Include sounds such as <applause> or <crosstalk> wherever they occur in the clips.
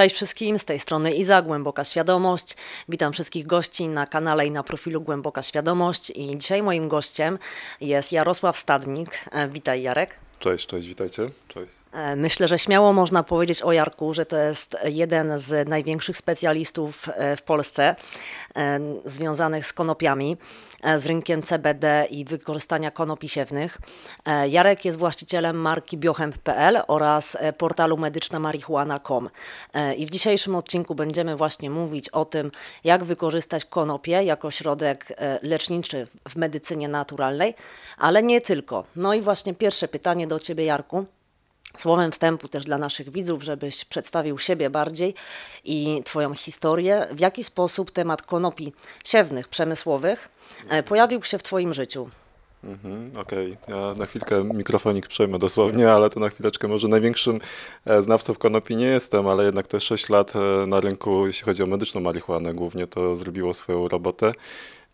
Cześć wszystkim, z tej strony Iza, Głęboka Świadomość. Witam wszystkich gości na kanale i na profilu Głęboka Świadomość. I dzisiaj moim gościem jest Jarosław Stadnik. E, witaj Jarek. Cześć, cześć, witajcie. Cześć. E, myślę, że śmiało można powiedzieć o Jarku, że to jest jeden z największych specjalistów e, w Polsce związanych z konopiami. E, z rynkiem CBD i wykorzystania konopi siewnych. E, Jarek jest właścicielem marki biohemp.pl oraz e, portalu medycznamarihuana.com. I w dzisiejszym odcinku będziemy właśnie mówić o tym, jak wykorzystać konopie jako środek leczniczy w medycynie naturalnej, ale nie tylko. No i właśnie pierwsze pytanie do Ciebie, Jarku. Słowem wstępu też dla naszych widzów, żebyś przedstawił siebie bardziej i Twoją historię, w jaki sposób temat konopi siewnych, przemysłowych e, pojawił się w Twoim życiu. Mhm, Okej, okay. ja na chwilkę mikrofonik przejmę dosłownie, ale to na chwileczkę może największym e, znawcą konopi nie jestem, ale jednak te 6 lat e, na rynku, jeśli chodzi o medyczną marihuanę głównie, to zrobiło swoją robotę.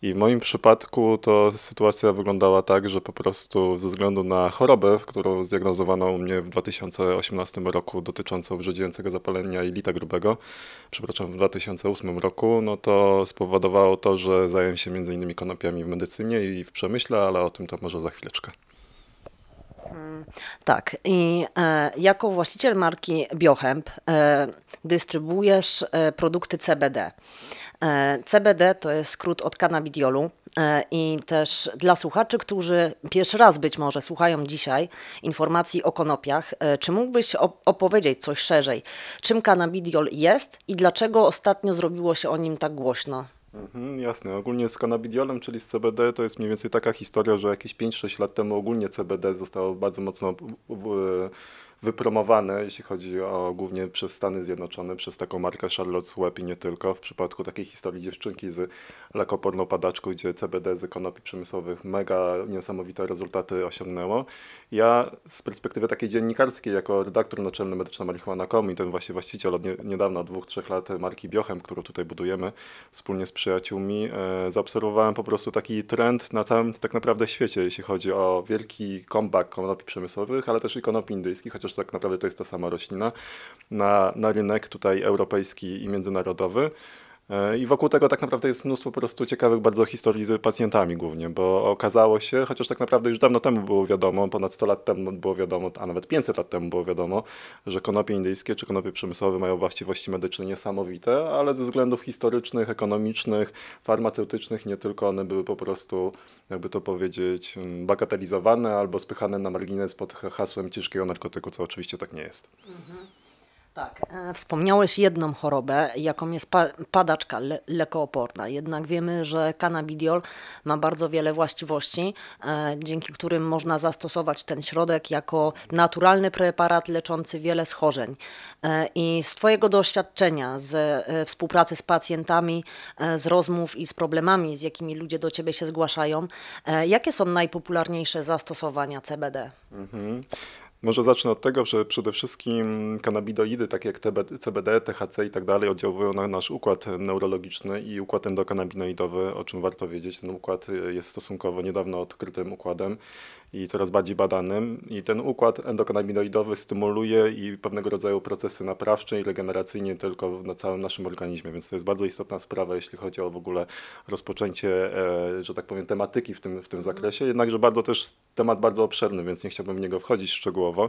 I w moim przypadku to sytuacja wyglądała tak, że po prostu ze względu na chorobę, którą zdiagnozowano u mnie w 2018 roku dotyczącą wrzodziejącego zapalenia jelita grubego, przepraszam, w 2008 roku, no to spowodowało to, że zająłem się m.in. konopiami w medycynie i w przemyśle, ale o tym to może za chwileczkę. Hmm, tak, i e, jako właściciel marki Biohemp e, dystrybuujesz e, produkty CBD. E, CBD to jest skrót od cannabidiolu e, i też dla słuchaczy, którzy pierwszy raz być może słuchają dzisiaj informacji o konopiach, e, czy mógłbyś opowiedzieć coś szerzej? Czym cannabidiol jest i dlaczego ostatnio zrobiło się o nim tak głośno? Mhm, jasne. Ogólnie z cannabidiolem, czyli z CBD, to jest mniej więcej taka historia, że jakieś 5-6 lat temu ogólnie CBD zostało bardzo mocno wypromowane, jeśli chodzi o głównie przez Stany Zjednoczone, przez taką markę Charlotte's Web i nie tylko. W przypadku takiej historii dziewczynki z lekoporną padaczką, gdzie CBD z konopi przemysłowych mega niesamowite rezultaty osiągnęło. Ja z perspektywy takiej dziennikarskiej, jako redaktor naczelny medyczny marihuana.com i ten właśnie właściciel od niedawna, od dwóch, trzech lat marki Biochem, którą tutaj budujemy wspólnie z przyjaciółmi, e, zaobserwowałem po prostu taki trend na całym tak naprawdę świecie, jeśli chodzi o wielki comeback konopi przemysłowych, ale też i konopi indyjskich, chociaż chociaż tak naprawdę to jest ta sama roślina, na, na rynek tutaj europejski i międzynarodowy. E, I wokół tego tak naprawdę jest mnóstwo po prostu ciekawych bardzo historii z pacjentami głównie, bo okazało się, chociaż tak naprawdę już dawno temu było wiadomo, ponad 100 lat temu było wiadomo, a nawet 500 lat temu było wiadomo, że konopie indyjskie czy konopie przemysłowe mają właściwości medyczne niesamowite, ale ze względów historycznych, ekonomicznych, farmaceutycznych nie tylko one były po prostu, jakby to powiedzieć, mm, bagatelizowane albo spychane na margines pod hasłem ciężkiego narkotyku, co oczywiście tak nie jest. Mhm. Tak, e, wspomniałeś jedną chorobę, jaką jest padaczka le lekooporna. Jednak wiemy, że cannabidiol ma bardzo wiele właściwości, e, dzięki którym można zastosować ten środek jako naturalny preparat leczący wiele schorzeń. E, I z Twojego doświadczenia, z współpracy z pacjentami, z rozmów i z problemami, z jakimi ludzie do Ciebie się zgłaszają, jakie są najpopularniejsze zastosowania CBD? Mhm. Może zacznę od tego, że przede wszystkim kanabidoidy, takie jak CBD, THC i tak dalej, oddziałują na nasz układ neurologiczny i układ endokanabinoidowy, o czym warto wiedzieć. Ten układ jest stosunkowo niedawno odkrytym układem i coraz bardziej badanym. I ten układ endokannabinoidowy stymuluje i pewnego rodzaju procesy naprawcze i regeneracyjne tylko na całym naszym organizmie, więc to jest bardzo istotna sprawa, jeśli chodzi o w ogóle rozpoczęcie, e, że tak powiem, tematyki w tym, w tym mhm. zakresie. Jednakże bardzo też temat bardzo obszerny, więc nie chciałbym w niego wchodzić szczegółowo.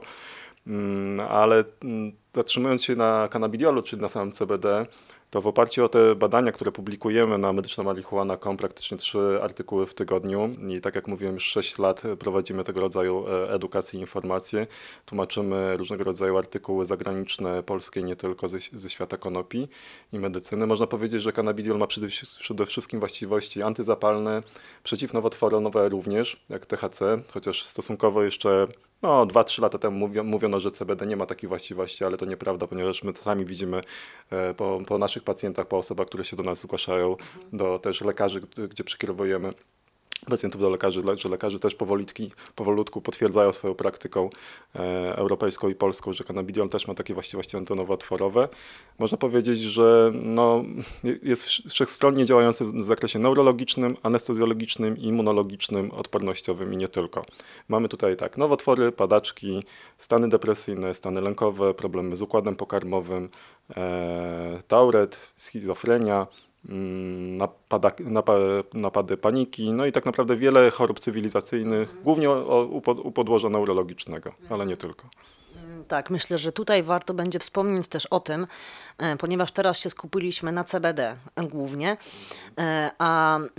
Mm, ale mm, zatrzymując się na kanabidiolu, czyli na samym CBD, to w oparciu o te badania, które publikujemy na medyczna marihuana.com, praktycznie trzy artykuły w tygodniu i tak jak mówiłem, już 6 lat prowadzimy tego rodzaju e, edukację i informacje. Tłumaczymy różnego rodzaju artykuły zagraniczne, polskie, nie tylko ze, ze świata konopi i medycyny. Można powiedzieć, że cannabidiol ma przede, przede wszystkim właściwości antyzapalne, przeciwnowotworowe również, jak THC, chociaż stosunkowo jeszcze no 2-3 lata temu mówiono, że CBD nie ma takich właściwości, ale to nieprawda, ponieważ my sami widzimy e, po, po naszych pacjentach, po osobach, które się do nas zgłaszają, do też lekarzy, gdzie przekierowujemy pacjentów do lekarzy, że lekarze też powolutki, powolutku potwierdzają swoją praktyką e, europejską i polską, że cannabidiol też ma takie właściwości antonowotworowe. Można powiedzieć, że no, jest wszechstronnie działający w zakresie neurologicznym, anestezjologicznym, immunologicznym, odpornościowym i nie tylko. Mamy tutaj tak nowotwory, padaczki, stany depresyjne, stany lękowe, problemy z układem pokarmowym, e, tauret, schizofrenia, Mm, napada, napady paniki, no i tak naprawdę wiele chorób cywilizacyjnych, mhm. głównie u podłoża neurologicznego, mhm. ale nie tylko. Mm, tak, myślę, że tutaj warto będzie wspomnieć też o tym, e, ponieważ teraz się skupiliśmy na CBD głównie, e, a mm,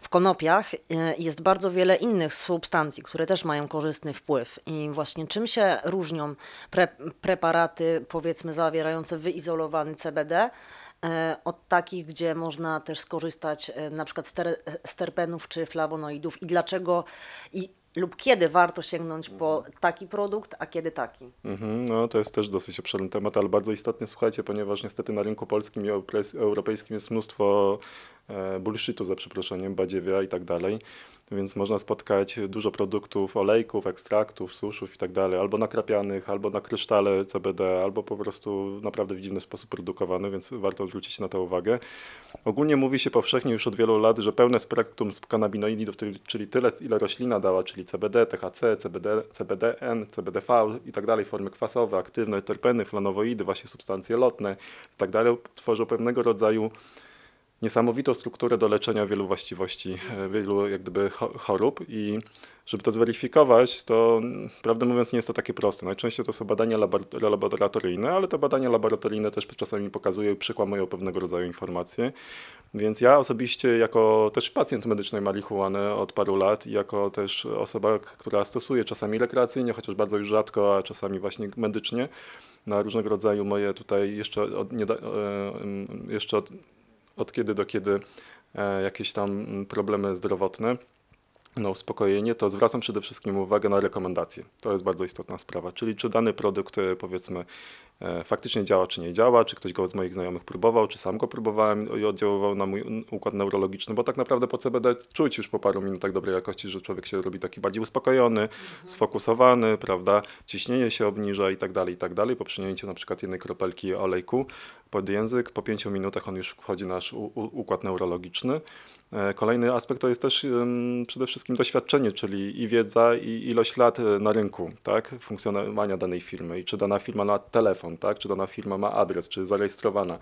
w konopiach e, jest bardzo wiele innych substancji, które też mają korzystny wpływ. I właśnie czym się różnią pre preparaty, powiedzmy, zawierające wyizolowany CBD E, od takich, gdzie można też skorzystać e, na przykład z, e, terpenów czy flawonoidów i dlaczego i lub kiedy warto sięgnąć po taki produkt, a kiedy taki. Mhm, no to jest też dosyć obszerny temat, ale bardzo istotny, słuchajcie, ponieważ niestety na rynku polskim i europejskim jest mnóstwo e, bullshitu, za przeproszeniem, badziewia i tak dalej, więc można spotkać dużo produktów, olejków, ekstraktów, suszów i tak dalej, albo nakrapianych, albo na krysztale CBD, albo po prostu naprawdę w dziwny sposób produkowany, więc warto zwrócić na to uwagę. Ogólnie mówi się powszechnie już od wielu lat, że pełne spektrum z kanabinoidów, czyli tyle, ile roślina dała, czyli CBD, THC, CBD, CBDN, CBDV i tak dalej, formy kwasowe, aktywne, terpeny, flanowoidy, właśnie substancje lotne i tak dalej, tworzą pewnego rodzaju niesamowitą strukturę do leczenia wielu właściwości, e, wielu jak gdyby chorób i żeby to zweryfikować, to mm, prawdę mówiąc nie jest to takie proste. Najczęściej to są badania laboratoryjne, ale te badania laboratoryjne też czasami pokazują i przykłamują pewnego rodzaju informacje. Więc ja osobiście jako też pacjent medycznej marihuany od paru lat i jako też osoba, która stosuje czasami rekreacyjnie, chociaż bardzo już rzadko, a czasami właśnie medycznie, na różnego rodzaju moje tutaj jeszcze, od, nie, e, jeszcze od, od kiedy do kiedy e, jakieś tam problemy zdrowotne na uspokojenie, to zwracam przede wszystkim uwagę na rekomendacje. To jest bardzo istotna sprawa, czyli czy dany produkt e, powiedzmy e, faktycznie działa, czy nie działa, czy ktoś go z moich znajomych próbował, czy sam go próbowałem i oddziaływał na mój układ neurologiczny, bo tak naprawdę po CBD czuć już po paru minutach dobrej jakości, że człowiek się robi taki bardziej uspokojony, mhm. sfokusowany, prawda, ciśnienie się obniża i tak dalej, i tak dalej. Po przyjęciu na przykład jednej kropelki olejku pod język, po pięciu minutach on już wchodzi nasz układ neurologiczny E, kolejny aspekt to jest też przede wszystkim doświadczenie, czyli i wiedza, i ilość lat e, na rynku tak, funkcjonowania danej firmy. I czy dana firma ma telefon, tak, czy dana firma ma adres, czy jest zarejestrowana e,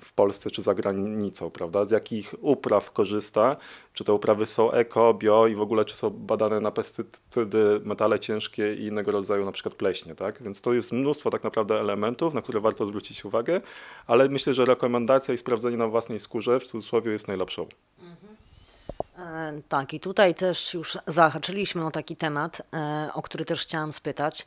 w Polsce, czy za granicą, prawda? Z jakich upraw korzysta, czy te uprawy są eko, bio i w ogóle czy są badane na pestycydy, metale ciężkie i innego rodzaju na przykład pleśnie, tak? Więc to jest mnóstwo tak naprawdę elementów, na które warto zwrócić uwagę, ale myślę, że rekomendacja i sprawdzenie na własnej skórze w cudzysłowie jest najlepsze lepszą. Mhm. Tak, i tutaj też już zahaczyliśmy o taki temat, e, o który też chciałam spytać,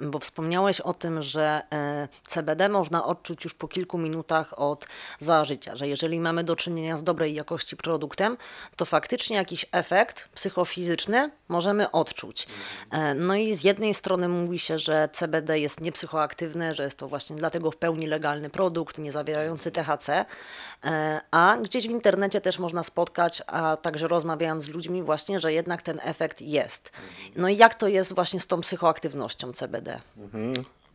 bo wspomniałeś o tym, że e, CBD można odczuć już po kilku minutach od zażycia, że jeżeli mamy do czynienia z dobrej jakości produktem, to faktycznie jakiś efekt psychofizyczny możemy odczuć. E, no i z jednej strony mówi się, że CBD jest niepsychoaktywne, że jest to właśnie dlatego w pełni legalny produkt, nie zawierający THC, E, a gdzieś w internecie też można spotkać, a także rozmawiając z ludźmi, właśnie, że jednak ten efekt jest. No i jak to jest właśnie z tą psychoaktywnością CBD? Mhm.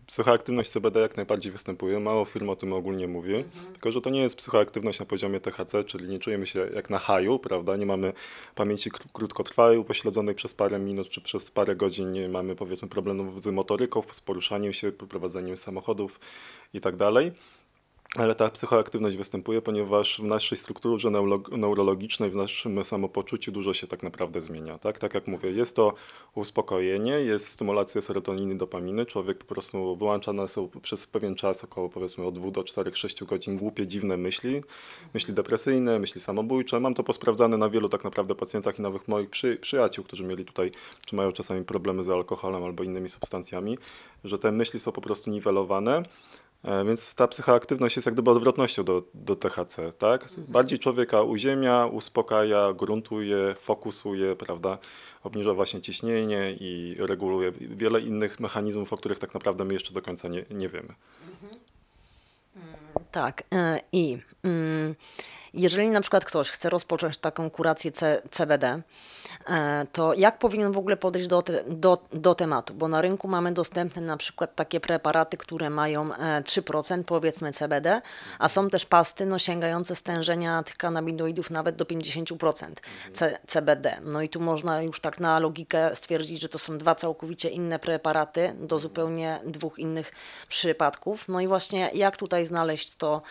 Psychoaktywność CBD jak najbardziej występuje, mało firm o tym ogólnie mówi, mhm. tylko że to nie jest psychoaktywność na poziomie THC, czyli nie czujemy się jak na haju, prawda? Nie mamy pamięci krótkotrwałej, upośledzonej przez parę minut czy przez parę godzin, nie mamy powiedzmy problemów z motoryką, z poruszaniem się, prowadzeniem samochodów i tak dalej ale ta psychoaktywność występuje, ponieważ w naszej strukturze neurologicznej, w naszym samopoczuciu dużo się tak naprawdę zmienia. Tak, tak jak mówię, jest to uspokojenie, jest stymulacja serotoniny, dopaminy. Człowiek po prostu wyłączane są przez pewien czas, około powiedzmy od 2 do 4, 6 godzin, głupie, dziwne myśli, myśli depresyjne, myśli samobójcze. Mam to posprawdzane na wielu tak naprawdę pacjentach i nawet moich przy, przyjaciół, którzy mieli tutaj, czy mają czasami problemy z alkoholem albo innymi substancjami, że te myśli są po prostu niwelowane E, więc ta psychoaktywność jest jak gdyby odwrotnością do, do THC, tak? Mhm. Bardziej człowieka uziemia, uspokaja, gruntuje, fokusuje, prawda? Obniża właśnie ciśnienie i reguluje wiele innych mechanizmów, o których tak naprawdę my jeszcze do końca nie, nie wiemy. Mhm. Mm, tak. E, I... Y jeżeli na przykład ktoś chce rozpocząć taką kurację C CBD, e, to jak powinien w ogóle podejść do, te, do, do tematu? Bo na rynku mamy dostępne na przykład takie preparaty, które mają 3% e, powiedzmy CBD, a są też pasty no, sięgające stężenia tych kanabinoidów nawet do 50% C CBD. No i tu można już tak na logikę stwierdzić, że to są dwa całkowicie inne preparaty do zupełnie dwóch innych przypadków. No i właśnie jak tutaj znaleźć to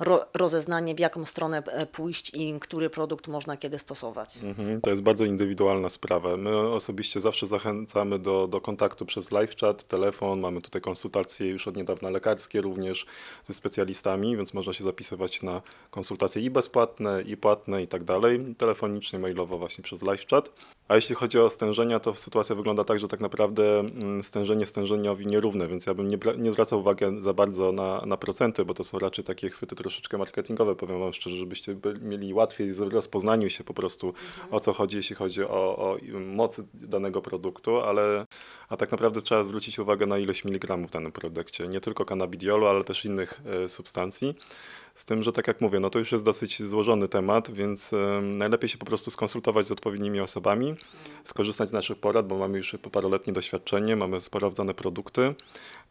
ro, rozeznanie, w jaką stronę e, pójść i który produkt można kiedy stosować. Mhm, to jest bardzo indywidualna sprawa. My osobiście zawsze zachęcamy do, do kontaktu przez live chat, telefon, mamy tutaj konsultacje już od niedawna lekarskie również ze specjalistami, więc można się zapisywać na konsultacje i bezpłatne, i płatne i tak dalej, telefonicznie, mailowo właśnie przez live chat. A jeśli chodzi o stężenia, to sytuacja wygląda tak, że tak naprawdę mm, stężenie stężeniowi nierówne, więc ja bym nie, nie zwracał uwagi za bardzo na, na procenty, bo to są raczej takie chwyty troszeczkę troszeczkę marketingowe, powiem Wam szczerze, żebyście byli, mieli łatwiej w rozpoznaniu się po prostu mhm. o co chodzi, jeśli chodzi o, o moc danego produktu, ale a tak naprawdę trzeba zwrócić uwagę na ilość miligramów w danym produkcie, nie tylko kanabidiolu, ale też innych e, substancji. Z tym, że tak jak mówię, no to już jest dosyć złożony temat, więc e, najlepiej się po prostu skonsultować z odpowiednimi osobami, skorzystać z naszych porad, bo mamy już paroletnie doświadczenie, mamy sprawdzone produkty,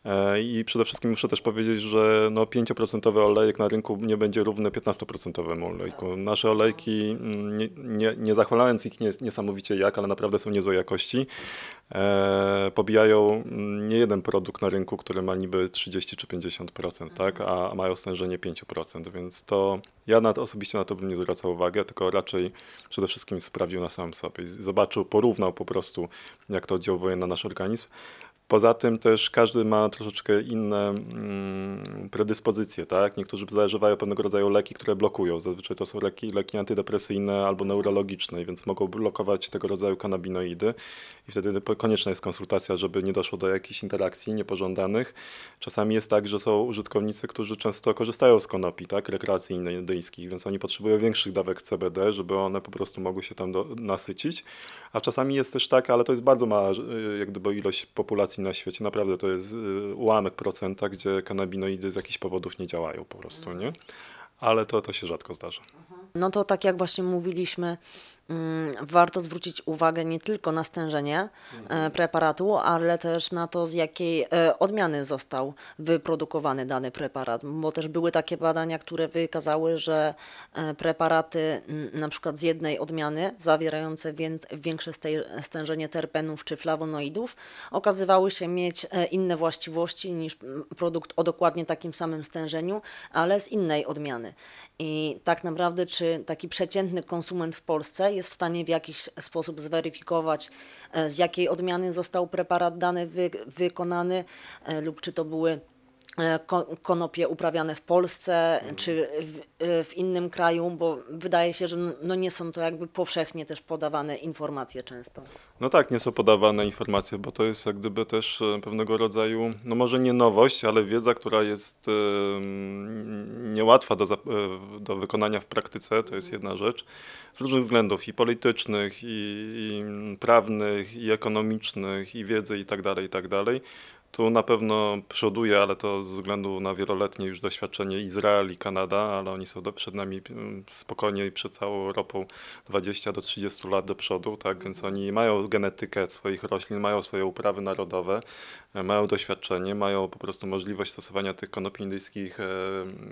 E, I przede wszystkim muszę też powiedzieć, że no 5% olejek na rynku nie będzie równy 15% olejku. Nasze olejki, mm, nie, nie, nie zachwalając ich nie, niesamowicie jak, ale naprawdę są niezłej jakości, e, pobijają mm, nie jeden produkt na rynku, który ma niby 30 czy 50%, tak? a, mhm. a mają stężenie 5%, więc to ja na to, osobiście na to bym nie zwracał uwagi, tylko raczej przede wszystkim sprawił na samym sobie. Zobaczył, porównał po prostu, jak to oddziałuje na nasz organizm. Poza tym też każdy ma troszeczkę inne mm, predyspozycje, tak? Niektórzy zażywają pewnego rodzaju leki, które blokują. Zazwyczaj to są leki, leki antydepresyjne albo neurologiczne, więc mogą blokować tego rodzaju kanabinoidy i wtedy konieczna jest konsultacja, żeby nie doszło do jakichś interakcji niepożądanych. Czasami jest tak, że są użytkownicy, którzy często korzystają z konopi, tak? Rekreacyjnych indyjskich, więc oni potrzebują większych dawek CBD, żeby one po prostu mogły się tam do, nasycić, a czasami jest też tak, ale to jest bardzo mała e, jak gdyby, ilość populacji na świecie. Naprawdę to jest e, ułamek procenta, gdzie kanabinoidy z jakichś powodów nie działają po prostu, mhm. nie? Ale to, to się rzadko zdarza. No to tak jak właśnie mówiliśmy, Mm, warto zwrócić uwagę nie tylko na stężenie e, mhm. preparatu, ale też na to, z jakiej e, odmiany został wyprodukowany dany preparat, bo też były takie badania, które wykazały, że e, preparaty na przykład z jednej odmiany zawierające większe stężenie terpenów czy flawonoidów okazywały się mieć inne właściwości niż produkt o dokładnie takim samym stężeniu, ale z innej odmiany. I tak naprawdę, czy taki przeciętny konsument w Polsce jest w stanie w jakiś sposób zweryfikować, e, z jakiej odmiany został preparat dany wy, wykonany e, lub czy to były E, konopie uprawiane w Polsce czy w, e, w, innym kraju, bo wydaje się, że no nie są to jakby powszechnie też podawane informacje często. No tak, nie są podawane informacje, bo to jest jak gdyby też e, pewnego rodzaju, no może nie nowość, ale wiedza, która jest niełatwa do, do wykonania w praktyce, to jest jedna rzecz, z różnych względów i politycznych, i, i prawnych, i ekonomicznych, i wiedzy i tak dalej, i tak dalej. Tu na pewno przoduje, ale to ze względu na wieloletnie już doświadczenie Izrael i Kanada, ale oni są do, przed nami mm, spokojnie i przed całą Europą 20 do 30 lat do przodu, tak? Więc oni mają genetykę swoich roślin, mają swoje uprawy narodowe, e, mają doświadczenie, mają po prostu możliwość stosowania tych konopi indyjskich e,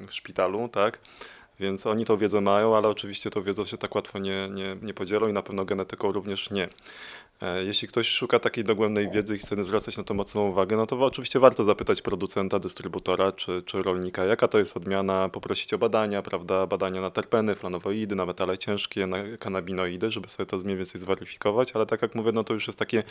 w szpitalu, tak? Więc oni tą wiedzę mają, ale oczywiście tą wiedzą się tak łatwo nie, nie, nie podzielą i na pewno genetyką również nie. E, jeśli ktoś szuka takiej dogłębnej wiedzy i chce zwracać na to mocną uwagę, no to oczywiście warto zapytać producenta, dystrybutora czy, czy rolnika, jaka to jest odmiana, poprosić o badania, prawda, badania na terpeny, flanowoidy, na metale ciężkie, na kanabinoidy, żeby sobie to mniej więcej zweryfikować, ale tak jak mówię, no to już jest takie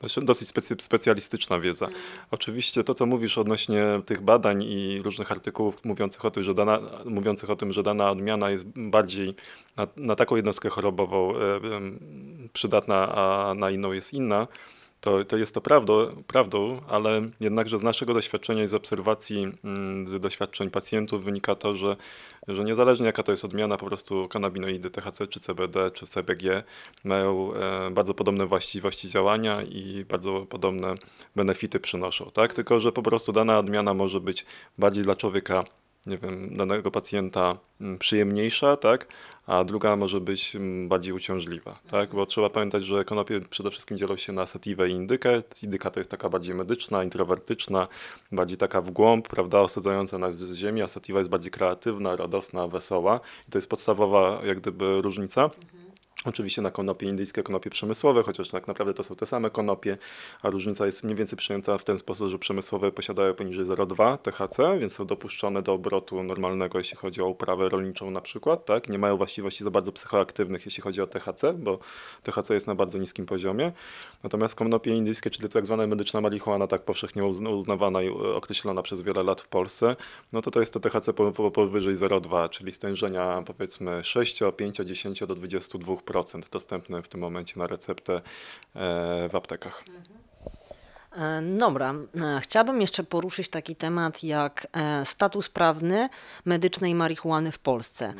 znaczy dosyć specy, specjalistyczna wiedza. Mhm. Oczywiście to, co mówisz odnośnie tych badań i różnych artykułów mówiących o tym, że dana, mówiących o tym, że dana odmiana jest bardziej na, na taką jednostkę chorobową, e, przydatna, a na inną jest inna, to, to jest to prawdą, prawdą, ale jednakże z naszego doświadczenia i z obserwacji, mm, z doświadczeń pacjentów wynika to, że, że niezależnie jaka to jest odmiana, po prostu kanabinoidy THC czy CBD czy CBG mają e, bardzo podobne właściwości działania i bardzo podobne benefity przynoszą. Tak? Tylko, że po prostu dana odmiana może być bardziej dla człowieka nie wiem, danego pacjenta mm, przyjemniejsza, tak? a druga może być mm, bardziej uciążliwa, tak? Bo trzeba pamiętać, że konopie przede wszystkim dzielą się na sativę i indykę. Indyka to jest taka bardziej medyczna, introwertyczna, bardziej taka w głąb, prawda, osadzająca nas z ziemi, a sativa jest bardziej kreatywna, radosna, wesoła i to jest podstawowa jak gdyby różnica. Mhm. Oczywiście na konopie indyjskie, konopie przemysłowe, chociaż tak naprawdę to są te same konopie, a różnica jest mniej więcej przyjęta w ten sposób, że przemysłowe posiadają poniżej 0,2 THC, więc są dopuszczone do obrotu normalnego, jeśli chodzi o uprawę rolniczą na przykład, tak? Nie mają właściwości za bardzo psychoaktywnych, jeśli chodzi o THC, bo THC jest na bardzo niskim poziomie. Natomiast konopie indyjskie, czyli tak zwana medyczna marihuana, tak powszechnie uznawana i określona przez wiele lat w Polsce, no to to jest to THC powyżej 0,2, czyli stężenia powiedzmy 6, 5, 10 do 22 2% dostępne w tym momencie na receptę e, w aptekach. E, dobra, e, chciałabym jeszcze poruszyć taki temat jak status prawny medycznej marihuany w Polsce,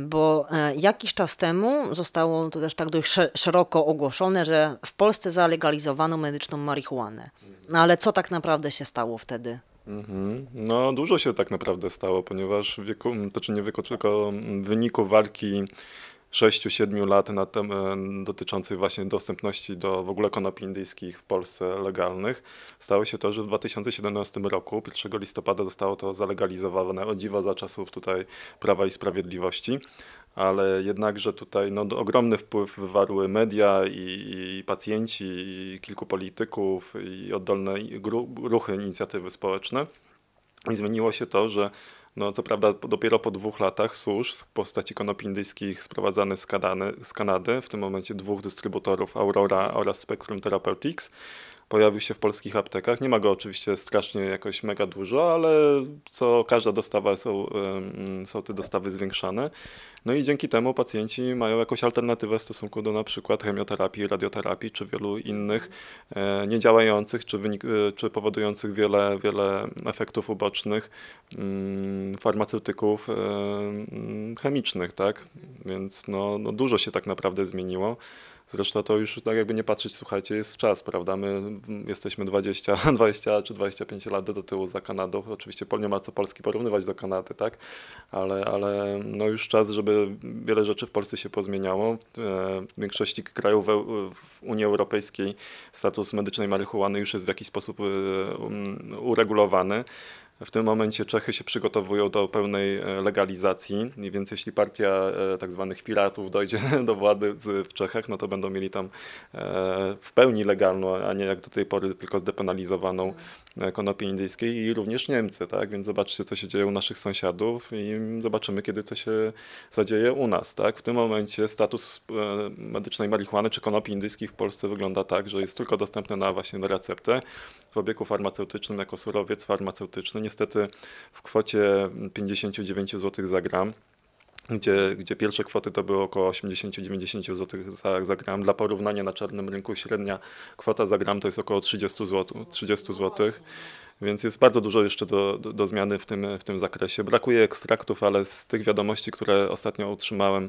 bo jakiś czas temu zostało to też tak dość szeroko ogłoszone, że w Polsce zalegalizowano medyczną marihuanę. No, ale co tak naprawdę się stało wtedy? Mhm. No, dużo się tak naprawdę stało, ponieważ w wieku, to czy znaczy nie wieku, tylko w wyniku walki 6-7 lat na tem, e, dotyczących właśnie dostępności do w ogóle konopi indyjskich w Polsce legalnych, stało się to, że w 2017 roku, 1 listopada zostało to zalegalizowane, o dziwo za czasów tutaj Prawa i Sprawiedliwości ale jednakże tutaj no, ogromny wpływ wywarły media i, i pacjenci, i kilku polityków, i oddolne ruchy, inicjatywy społeczne. I zmieniło się to, że no, co prawda dopiero po dwóch latach susz w postaci konopi indyjskich sprowadzany z Kanady, z Kanady, w tym momencie dwóch dystrybutorów Aurora oraz Spectrum Therapeutics, pojawił się w polskich aptekach. Nie ma go oczywiście strasznie jakoś mega dużo, ale co każda dostawa są, są te dostawy zwiększane. No i dzięki temu pacjenci mają jakąś alternatywę w stosunku do na przykład chemioterapii, radioterapii czy wielu innych e, niedziałających czy, wynik, e, czy powodujących wiele, wiele efektów ubocznych mm, farmaceutyków e, mm, chemicznych, tak? Więc no, no dużo się tak naprawdę zmieniło. Zresztą to już tak jakby nie patrzeć, słuchajcie, jest czas, prawda? My jesteśmy 20, 20 <laughs> czy 25 lat do tyłu za Kanadą. Oczywiście nie ma co Polski porównywać do Kanady, tak? Ale, ale no już czas, żeby wiele rzeczy w Polsce się pozmieniało. E, w większości krajów w Unii Europejskiej status medycznej marihuany już jest w jakiś sposób e, um, uregulowany. W tym momencie Czechy się przygotowują do pełnej e, legalizacji, więc jeśli partia e, tak zwanych piratów dojdzie <laughs> do władzy w Czechach, no to będą mieli tam e, w pełni legalną, a nie jak do tej pory tylko zdepenalizowaną konopię indyjskiej i również Niemcy, tak? Więc zobaczcie, co się dzieje u naszych sąsiadów i zobaczymy, kiedy to się zadzieje u nas, tak? W tym momencie status medycznej marihuany czy konopi indyjskiej w Polsce wygląda tak, że jest tylko dostępne na właśnie receptę w obiegu farmaceutycznym jako surowiec farmaceutyczny, niestety w kwocie 59 zł za gram gdzie, gdzie pierwsze kwoty to było około 80-90 zł za, za gram. Dla porównania na czarnym rynku średnia kwota za gram to jest około 30 zł. 30 zł. Więc jest bardzo dużo jeszcze do, do, do zmiany w tym, w tym zakresie. Brakuje ekstraktów, ale z tych wiadomości, które ostatnio otrzymałem,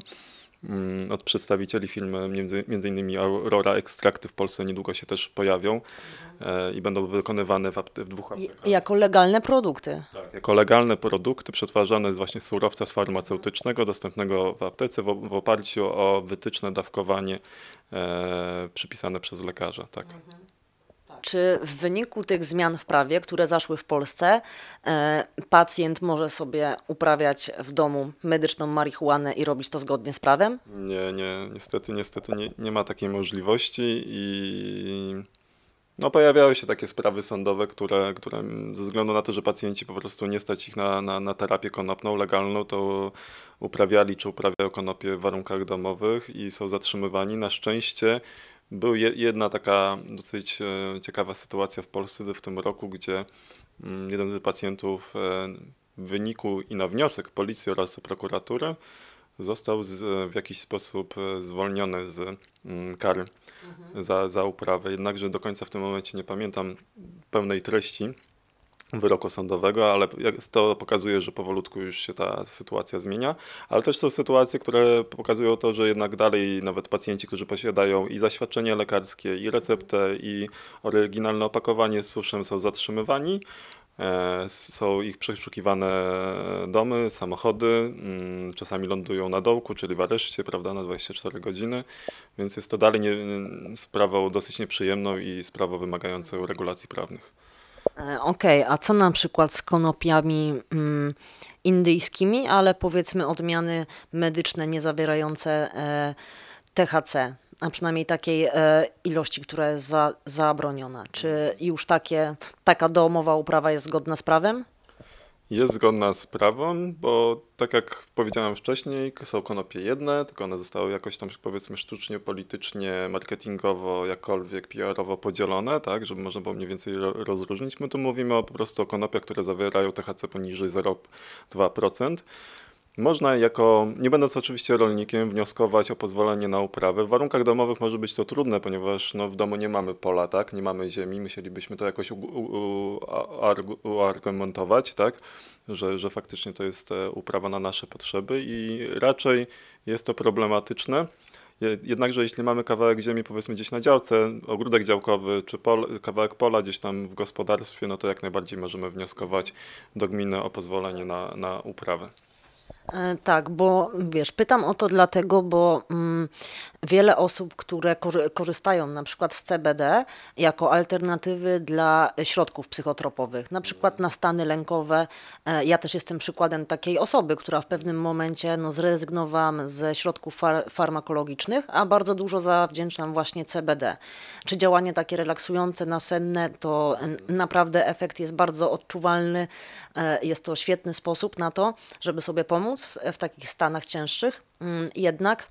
Mm, od przedstawicieli firmy, między, między innymi Aurora Ekstrakty w Polsce niedługo się też pojawią e, i będą wykonywane w, w dwóch aptekach. Jako legalne produkty. Tak, jako legalne produkty przetwarzane z właśnie surowca farmaceutycznego dostępnego w aptece w, w oparciu o wytyczne dawkowanie e, przypisane przez lekarza. Tak. Mhm czy w wyniku tych zmian w prawie, które zaszły w Polsce, e, pacjent może sobie uprawiać w domu medyczną marihuanę i robić to zgodnie z prawem? Nie, nie, niestety, niestety nie, nie ma takiej możliwości i no, pojawiały się takie sprawy sądowe, które, które ze względu na to, że pacjenci po prostu nie stać ich na, na, na terapię konopną legalną, to uprawiali czy uprawiają konopie w warunkach domowych i są zatrzymywani. Na szczęście była jedna taka dosyć e, ciekawa sytuacja w Polsce w tym roku, gdzie mm, jeden z pacjentów e, w wyniku i na wniosek policji oraz prokuratury został z, e, w jakiś sposób zwolniony z mm, kary mhm. za, za uprawę. Jednakże do końca w tym momencie nie pamiętam pełnej treści wyroku sądowego, ale to pokazuje, że powolutku już się ta sytuacja zmienia, ale też są sytuacje, które pokazują to, że jednak dalej nawet pacjenci, którzy posiadają i zaświadczenie lekarskie, i receptę, i oryginalne opakowanie z suszem są zatrzymywani. E, są ich przeszukiwane domy, samochody, mm, czasami lądują na dołku, czyli w areszcie, prawda, na 24 godziny, więc jest to dalej nie, sprawą dosyć nieprzyjemną i sprawą wymagającą regulacji prawnych. E, okej, okay, a co na przykład z konopiami mm, indyjskimi, ale powiedzmy odmiany medyczne nie zawierające e, THC, a przynajmniej takiej e, ilości, która jest za, zabroniona? Czy już takie, taka domowa uprawa jest zgodna z prawem? jest zgodna z prawem, bo tak jak powiedziałem wcześniej, są konopie jedne, tylko one zostały jakoś tam powiedzmy sztucznie, politycznie, marketingowo, jakkolwiek PR-owo podzielone, tak, żeby można było mniej więcej rozróżnić. My tu mówimy o, po prostu o konopiach, które zawierają THC poniżej 0,2%. Można jako, nie będąc oczywiście rolnikiem, wnioskować o pozwolenie na uprawę. W warunkach domowych może być to trudne, ponieważ no, w domu nie mamy pola, tak? nie mamy ziemi, musielibyśmy to jakoś uargumentować, tak? że, że faktycznie to jest e, uprawa na nasze potrzeby i raczej jest to problematyczne. Jednakże jeśli mamy kawałek ziemi, powiedzmy gdzieś na działce, ogródek działkowy czy pol, kawałek pola gdzieś tam w gospodarstwie, no to jak najbardziej możemy wnioskować do gminy o pozwolenie na, na uprawę. E, tak, bo wiesz, pytam o to dlatego, bo mm, wiele osób, które korzystają na przykład z CBD jako alternatywy dla środków psychotropowych, na przykład na stany lękowe. E, ja też jestem przykładem takiej osoby, która w pewnym momencie no, zrezygnowałam ze środków far farmakologicznych, a bardzo dużo zawdzięczam właśnie CBD. Czy działanie takie relaksujące, nasenne, to naprawdę efekt jest bardzo odczuwalny. E, jest to świetny sposób na to, żeby sobie pomóc pomóc w, w takich stanach cięższych, mm, jednak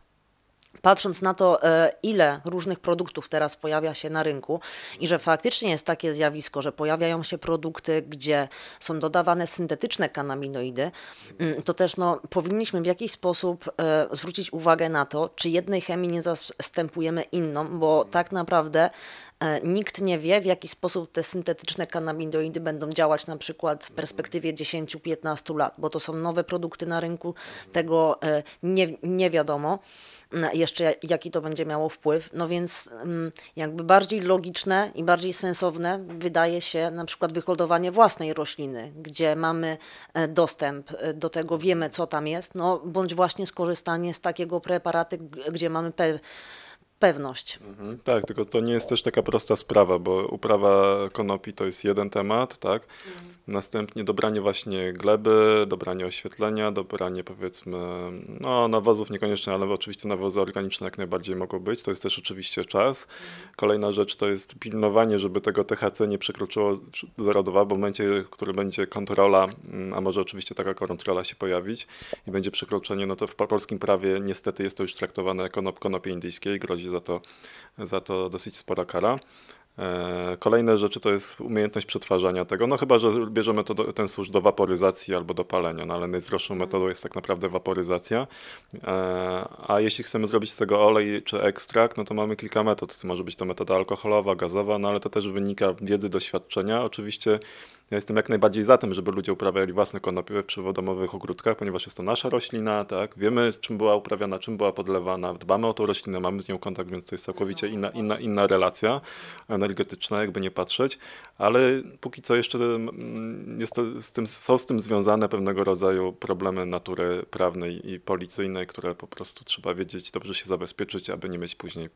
Patrząc na to, e, ile różnych produktów teraz pojawia się na rynku i że faktycznie jest takie zjawisko, że pojawiają się produkty, gdzie są dodawane syntetyczne kanaminoidy, mm, to też no, powinniśmy w jakiś sposób e, zwrócić uwagę na to, czy jednej chemii nie zastępujemy inną, bo tak naprawdę E, nikt nie wie, w jaki sposób te syntetyczne kanabinoidy będą działać na przykład w perspektywie 10-15 lat, bo to są nowe produkty na rynku, tego e, nie, nie wiadomo jeszcze jaki to będzie miało wpływ. No więc jakby bardziej logiczne i bardziej sensowne wydaje się na przykład wyhodowanie własnej rośliny, gdzie mamy e, dostęp do tego, wiemy co tam jest, no bądź właśnie skorzystanie z takiego preparatu, gdzie mamy pewność. Mhm, tak, tylko to nie jest też taka prosta sprawa, bo uprawa konopi to jest jeden temat, tak? Mhm. Następnie dobranie właśnie gleby, dobranie oświetlenia, dobranie powiedzmy no, nawozów niekoniecznie, ale oczywiście nawozy organiczne jak najbardziej mogą być. To jest też oczywiście czas. Mhm. Kolejna rzecz to jest pilnowanie, żeby tego THC nie przekroczyło 0,2, bo w momencie, w którym będzie kontrola, mm, a może oczywiście taka kontrola się pojawić i będzie przekroczenie, no to w polskim prawie niestety jest to już traktowane jako konopie indyjskie i grozi grozi za to, za to dosyć spora kara. E, kolejne rzeczy to jest umiejętność przetwarzania tego, no chyba, że bierzemy to do, ten służb do waporyzacji albo do palenia, no ale najdroższą metodą jest tak naprawdę waporyzacja, e, a jeśli chcemy zrobić z tego olej czy ekstrakt, no to mamy kilka metod, to może być to metoda alkoholowa, gazowa, no ale to też wynika wiedzy, doświadczenia, oczywiście ja jestem jak najbardziej za tym, żeby ludzie uprawiali własne konopie w przywodomowych ogródkach, ponieważ jest to nasza roślina, tak? Wiemy, z czym była uprawiana, czym była podlewana, dbamy o tą roślinę, mamy z nią kontakt, więc to jest całkowicie inna, inna, inna relacja energetyczna, jakby nie patrzeć, ale póki co jeszcze mm, jest to z tym, są z tym związane pewnego rodzaju problemy natury prawnej i policyjnej, które po prostu trzeba wiedzieć, dobrze się zabezpieczyć, aby nie mieć później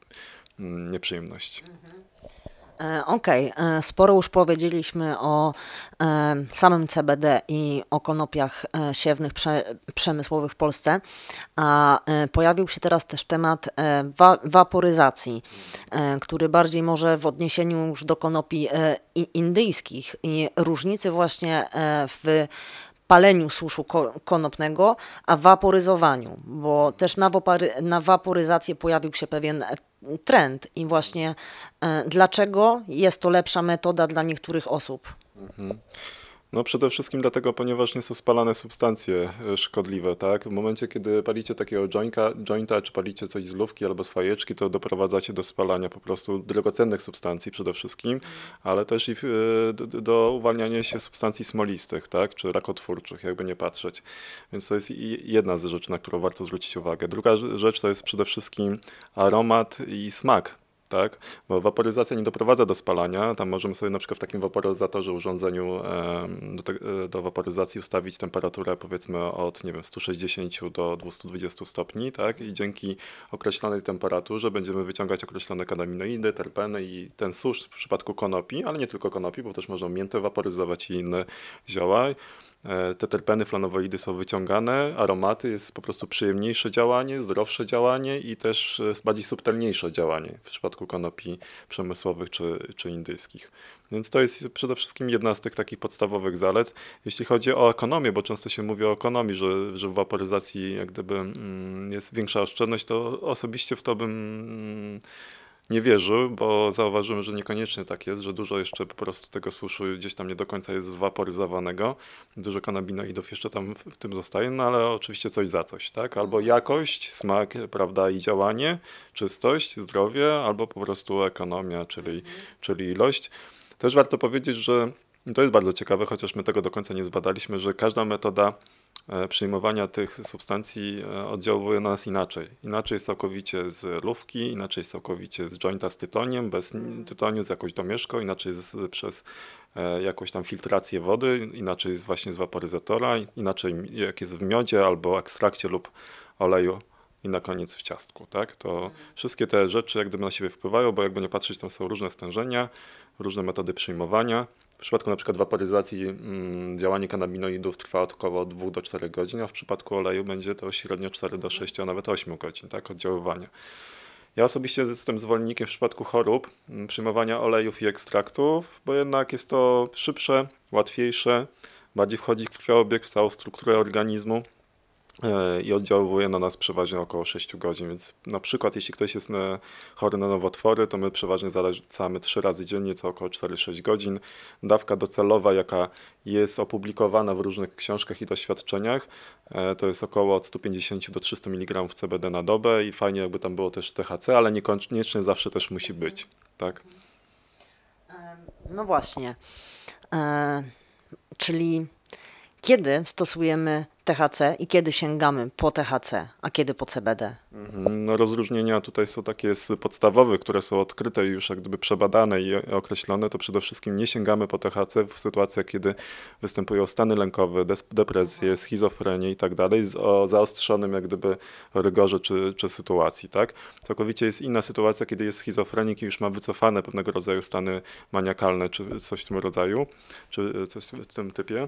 mm, nieprzyjemności. Mhm. E, okej, okay. E, sporo już powiedzieliśmy o e, samym CBD i o konopiach siewnych przemysłowych w Polsce, a pojawił się teraz też temat wa waporyzacji, który bardziej może w odniesieniu już do konopi indyjskich i różnicy właśnie w paleniu suszu konopnego, a waporyzowaniu, bo też na, waporyzację pojawił się pewien trend i właśnie e, dlaczego jest to lepsza metoda dla niektórych osób. Mhm. No przede wszystkim dlatego, ponieważ nie są spalane substancje e, szkodliwe, tak? W momencie, kiedy palicie takiego joinka, jointa, czy palicie coś z lówki albo z fajeczki, to doprowadzacie do spalania po prostu drogocennych substancji przede wszystkim, ale też i e, do uwalniania się substancji smolistych, tak? Czy rakotwórczych, jakby nie patrzeć. Więc to jest jedna z rzeczy, na którą warto zwrócić uwagę. Druga rzecz to jest przede wszystkim aromat i smak tak? Bo waporyzacja nie doprowadza do spalania. Tam możemy sobie na przykład w takim waporyzatorze urządzeniu do, te, do, waporyzacji ustawić temperaturę powiedzmy od nie wiem 160 do 220 stopni, tak? I dzięki określonej temperaturze będziemy wyciągać określone kanaminoidy, terpeny i ten susz w przypadku konopi, ale nie tylko konopi, bo też można miętę waporyzować i inne zioła. E, te terpeny flanowoidy są wyciągane, aromaty, jest po prostu przyjemniejsze działanie, zdrowsze działanie i też e, bardziej subtelniejsze działanie w przypadku konopi przemysłowych czy, czy indyjskich. Więc to jest przede wszystkim jedna z tych takich podstawowych zalet. Jeśli chodzi o ekonomię, bo często się mówi o ekonomii, że, że w waporyzacji jak gdyby mm, jest większa oszczędność, to osobiście w to bym mm, nie wierzył, bo zauważyłem, że niekoniecznie tak jest, że dużo jeszcze po prostu tego suszu gdzieś tam nie do końca jest zwaporyzowanego. dużo kanabinoidów jeszcze tam w, w tym zostaje, no ale oczywiście coś za coś, tak? Albo jakość, smak, prawda, i działanie, czystość, zdrowie, albo po prostu ekonomia, czyli, mhm. czyli ilość. Też warto powiedzieć, że to jest bardzo ciekawe, chociaż my tego do końca nie zbadaliśmy, że każda metoda E, przyjmowania tych substancji e, oddziałuje na nas inaczej. Inaczej jest całkowicie z lufki, inaczej jest całkowicie z jointa z tytoniem, bez tytoniu z jakąś domieszką, inaczej jest przez e, jakąś tam filtrację wody, inaczej jest właśnie z waporyzatora, inaczej jak jest w miodzie albo ekstrakcie lub oleju i na koniec w ciastku, tak? To wszystkie te rzeczy jak gdyby na siebie wpływają, bo jakby nie patrzeć, tam są różne stężenia, różne metody przyjmowania. W przypadku na przykład waporyzacji mm, działanie kanabinoidów trwa około 2 do 4 godzin, a w przypadku oleju będzie to średnio 4 do 6, a nawet 8 godzin tak, oddziaływania. Ja osobiście jestem zwolennikiem w przypadku chorób mm, przyjmowania olejów i ekstraktów, bo jednak jest to szybsze, łatwiejsze, bardziej wchodzi w krwiobieg, w całą strukturę organizmu. E, i oddziaływuje na nas przeważnie około 6 godzin, więc na przykład jeśli ktoś jest e, chory na nowotwory, to my przeważnie zalecamy 3 razy dziennie, co około 4-6 godzin. Dawka docelowa, jaka jest opublikowana w różnych książkach i doświadczeniach, e, to jest około od 150 do 300 mg CBD na dobę i fajnie jakby tam było też THC, ale niekoniecznie zawsze też musi być, tak? No właśnie. czyli kiedy stosujemy THC i kiedy sięgamy po THC, a kiedy po CBD? Mhm, no, rozróżnienia tutaj są takie z które są odkryte i już jak gdyby przebadane i określone, to przede wszystkim nie sięgamy po THC w sytuacjach, kiedy występują stany lękowe, depresje, mhm. schizofrenie i tak dalej, o zaostrzonym jak gdyby rygorze czy, czy sytuacji, tak? Całkowicie jest inna sytuacja, kiedy jest schizofrenik i już ma wycofane pewnego rodzaju stany maniakalne czy coś w tym rodzaju, czy coś w tym typie, e,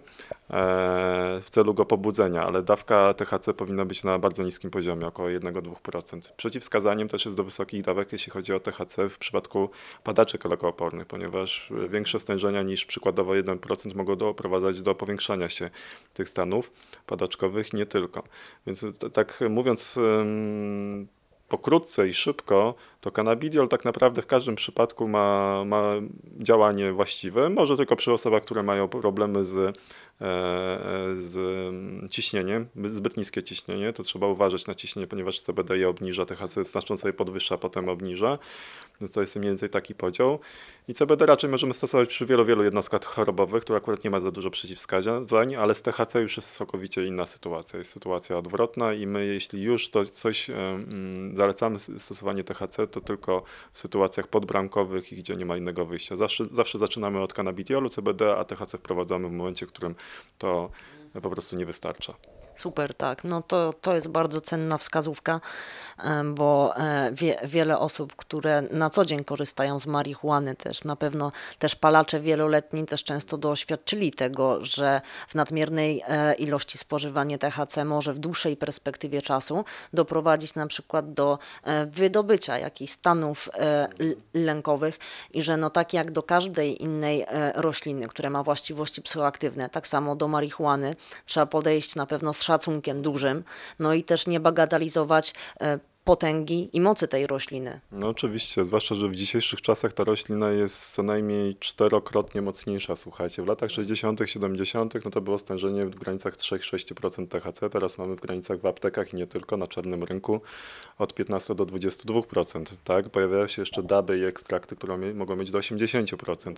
w celu go pobudzenia ale dawka THC powinna być na bardzo niskim poziomie, około 1-2%. Przeciwwskazaniem też jest do wysokich dawek, jeśli chodzi o THC w przypadku padaczy kolekoopornych, ponieważ większe stężenia niż przykładowo 1% mogą doprowadzać do powiększania się tych stanów padaczkowych, nie tylko. Więc tak mówiąc pokrótce i szybko, to cannabidiol tak naprawdę w każdym przypadku ma, ma działanie właściwe. Może tylko przy osobach, które mają problemy z, e, z ciśnieniem, zbyt niskie ciśnienie, to trzeba uważać na ciśnienie, ponieważ CBD je obniża, THC znacząco je podwyższa, potem obniża. Więc no to jest mniej więcej taki podział. I CBD raczej możemy stosować przy wielu, wielu jednostkach chorobowych, które akurat nie ma za dużo przeciwwskazań, ale z THC już jest całkowicie inna sytuacja. Jest sytuacja odwrotna i my jeśli już to coś mm, zalecamy stosowanie THC, to tylko w sytuacjach podbramkowych i gdzie nie ma innego wyjścia. Zawsze, zawsze zaczynamy od kanabidiolu, CBD, a THC wprowadzamy w momencie, w którym to po prostu nie wystarcza. Super, tak. No to, to jest bardzo cenna wskazówka, bo e, wie, wiele osób, które na co dzień korzystają z marihuany też, na pewno też palacze wieloletni też często doświadczyli tego, że w nadmiernej e, ilości spożywanie THC może w dłuższej perspektywie czasu doprowadzić na przykład do e, wydobycia jakichś stanów lękowych i że no tak jak do każdej innej rośliny, która ma właściwości psychoaktywne, tak samo do marihuany trzeba podejść na pewno z szacunkiem dużym, no i też nie bagatelizować e, potęgi i mocy tej rośliny. No oczywiście, zwłaszcza, że w dzisiejszych czasach ta roślina jest co najmniej czterokrotnie mocniejsza, słuchajcie. W latach 60., -tych, 70., -tych, no to było stężenie w granicach 3-6% THC, teraz mamy w granicach w aptekach i nie tylko, na czarnym rynku od 15 do 22%, tak? Pojawiają się jeszcze daby i ekstrakty, które mogą mieć do 80%.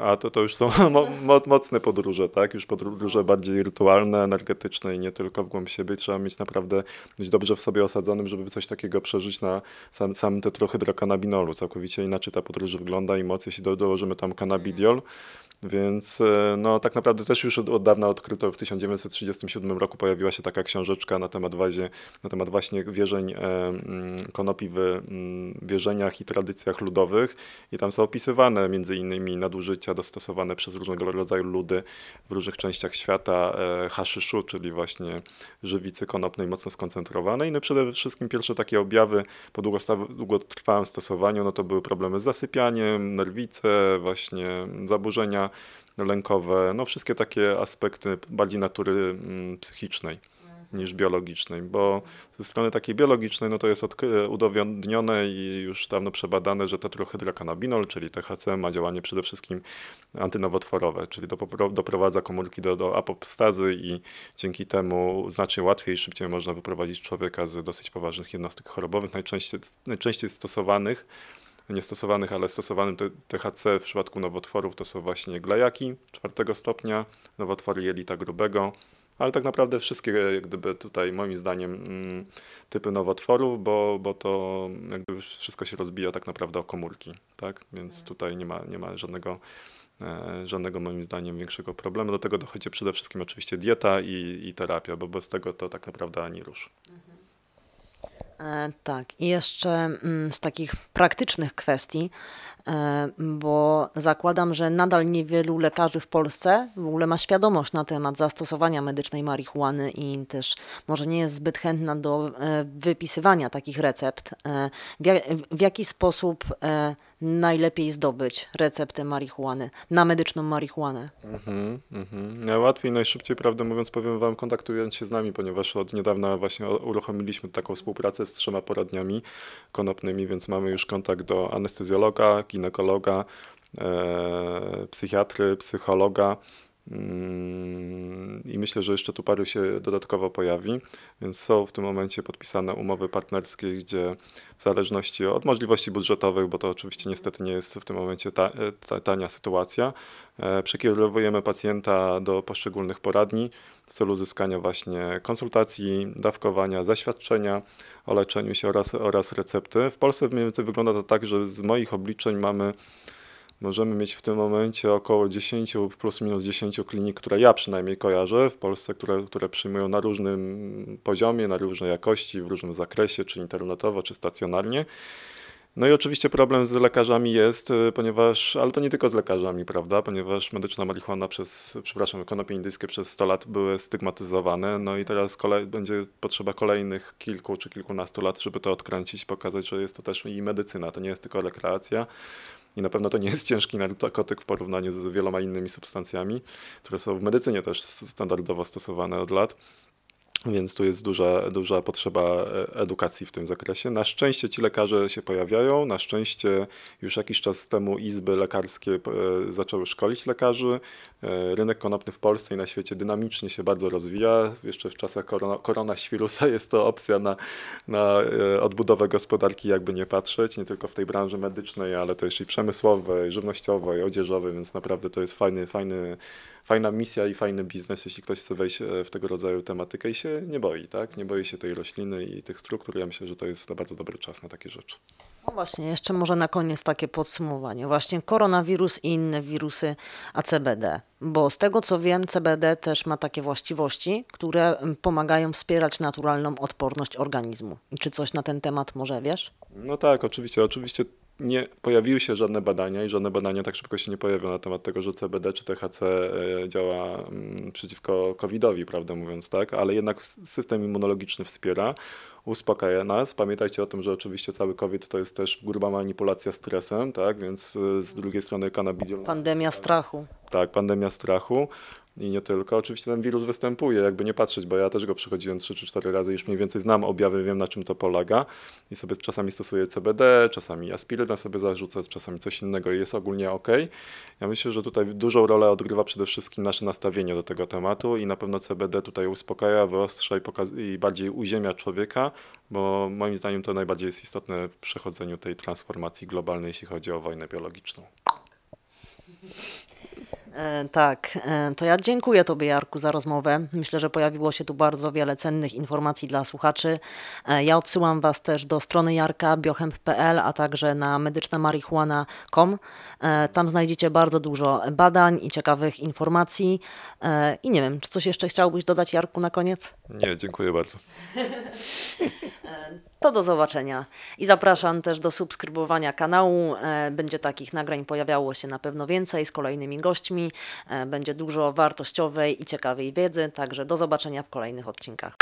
A to, to już są <laughs> mo mocne podróże, tak? Już podróże bardziej rytualne, energetyczne i nie tylko w głąb siebie. Trzeba mieć naprawdę, być dobrze w sobie osadzonym, żeby coś takiego przeżyć na sam, sam te trochy drakanabinolu. Całkowicie inaczej ta podróż wygląda i moc, jeśli dołożymy tam kanabidiol, więc e, no, tak naprawdę też już od, od, dawna odkryto, w 1937 roku pojawiła się taka książeczka na temat, wazie, na temat właśnie wierzeń e, mm, konopi w mm, wierzeniach i tradycjach ludowych i tam są opisywane między innymi nadużycia dostosowane przez różnego rodzaju ludy w różnych częściach świata e, haszyszu, czyli właśnie żywicy konopnej mocno skoncentrowanej. No i przede wszystkim pierwsze takie objawy po długotrwałym stosowaniu, no to były problemy z zasypianiem, nerwice, właśnie zaburzenia E, lękowe, no wszystkie takie aspekty bardziej natury mm, psychicznej niż biologicznej, bo ze strony takiej biologicznej no to jest e, udowodnione i już dawno przebadane, że tetrohydrokanabinol, czyli THC ma działanie przede wszystkim antynowotworowe, czyli doprowadza komórki do, do apopstazy i dzięki temu znacznie łatwiej i szybciej można wyprowadzić człowieka z dosyć poważnych jednostek chorobowych, najczęściej, najczęściej stosowanych niestosowanych, ale stosowanym THC w przypadku nowotworów to są właśnie glajaki czwartego stopnia, nowotwory jelita grubego, ale tak naprawdę wszystkie jak gdyby tutaj moim zdaniem mm, typy nowotworów, bo, bo to jak gdyby wszystko się rozbija tak naprawdę o komórki, tak? Więc tak. tutaj nie ma, nie ma żadnego e, żadnego moim zdaniem większego problemu. Do tego dochodzi przede wszystkim oczywiście dieta i, i terapia, bo bez tego to tak naprawdę ani rusz. Mhm. E, tak, i jeszcze mm, z takich praktycznych kwestii, e, bo zakładam, że nadal niewielu lekarzy w Polsce w ogóle ma świadomość na temat zastosowania medycznej marihuany i też może nie jest zbyt chętna do e, wypisywania takich recept. W jaki sposób najlepiej zdobyć receptę marihuany, na medyczną marihuanę. Mhm, mhm. Najłatwiej, najszybciej, prawdę mówiąc, powiem Wam, kontaktując się z nami, ponieważ od niedawna właśnie uruchomiliśmy taką współpracę z trzema poradniami konopnymi, więc mamy już kontakt do anestezjologa, ginekologa, e, psychiatry, psychologa Mm, I myślę, że jeszcze tu paru się dodatkowo pojawi, więc są w tym momencie podpisane umowy partnerskie, gdzie w zależności od możliwości budżetowych, bo to oczywiście niestety nie jest w tym momencie ta, ta, tania sytuacja, e, przekierowujemy pacjenta do poszczególnych poradni w celu uzyskania właśnie konsultacji, dawkowania, zaświadczenia o leczeniu się oraz, oraz recepty. W Polsce mniej więcej wygląda to tak, że z moich obliczeń mamy możemy mieć w tym momencie około 10 plus minus 10 klinik, które ja przynajmniej kojarzę w Polsce, które, które przyjmują na różnym poziomie, na różnej jakości, w różnym zakresie, czy internetowo, czy stacjonarnie. No i oczywiście problem z lekarzami jest, y, ponieważ, ale to nie tylko z lekarzami, prawda, ponieważ medyczna marihuana przez, przepraszam, konopie indyjskie przez 100 lat były stygmatyzowane, no i teraz kolej, będzie potrzeba kolejnych kilku czy kilkunastu lat, żeby to odkręcić, pokazać, że jest to też i medycyna, to nie jest tylko rekreacja. I na pewno to nie jest ciężki narkotyk w porównaniu z wieloma innymi substancjami, które są w medycynie też standardowo stosowane od lat. Więc tu jest duża, duża potrzeba e, edukacji w tym zakresie. Na szczęście ci lekarze się pojawiają, na szczęście już jakiś czas temu izby lekarskie e, zaczęły szkolić lekarzy. E, rynek konopny w Polsce i na świecie dynamicznie się bardzo rozwija. Jeszcze w czasach korona, korona świrusa <laughs> jest to opcja na, na e, odbudowę gospodarki, jakby nie patrzeć, nie tylko w tej branży medycznej, ale też i przemysłowej, żywnościowej, odzieżowej, więc naprawdę to jest fajny, fajny, fajna misja i fajny biznes, jeśli ktoś chce wejść e, w tego rodzaju tematykę i się nie boi, tak? Nie boi się tej rośliny i tych struktur. Ja myślę, że to jest bardzo dobry czas na takie rzeczy. No właśnie, jeszcze może na koniec takie podsumowanie. Właśnie koronawirus i inne wirusy ACBD, bo z tego co wiem, CBD też ma takie właściwości, które mm, pomagają wspierać naturalną odporność organizmu. I czy coś na ten temat może wiesz? No tak, oczywiście. Oczywiście nie pojawiły się żadne badania i żadne badania tak szybko się nie pojawią na temat tego, że CBD czy THC e, działa mm, przeciwko COVID-owi, prawdę mówiąc, tak? Ale jednak system immunologiczny wspiera, uspokaja nas. Pamiętajcie o tym, że oczywiście cały COVID to jest też gruba manipulacja stresem, tak? Więc e, z drugiej strony kanabidiol... Pandemia strachu. Tak, pandemia strachu i nie tylko. Oczywiście ten wirus występuje, jakby nie patrzeć, bo ja też go przychodziłem 3 czy 4 razy, już mniej więcej znam objawy, wiem na czym to polega i sobie czasami stosuję CBD, czasami aspirynę sobie zarzucę, czasami coś innego i jest ogólnie ok. Ja myślę, że tutaj dużą rolę odgrywa przede wszystkim nasze nastawienie do tego tematu i na pewno CBD tutaj uspokaja, wyostrza i, i bardziej uziemia człowieka, bo moim zdaniem to najbardziej jest istotne w przechodzeniu tej transformacji globalnej, jeśli chodzi o wojnę biologiczną. E, tak, e, to ja dziękuję Tobie, Jarku, za rozmowę. Myślę, że pojawiło się tu bardzo wiele cennych informacji dla słuchaczy. E, ja odsyłam Was też do strony Jarka biohemp.pl, a także na medycznamarihuana.com. Tam znajdziecie bardzo dużo badań i ciekawych informacji. I nie wiem, czy coś jeszcze chciałbyś dodać, Jarku, na koniec? Nie, dziękuję bardzo. <laughs> to do zobaczenia. I zapraszam też do subskrybowania kanału. E, będzie takich nagrań pojawiało się na pewno więcej z kolejnymi gośćmi. E, będzie dużo wartościowej i ciekawej wiedzy, także do zobaczenia w kolejnych odcinkach.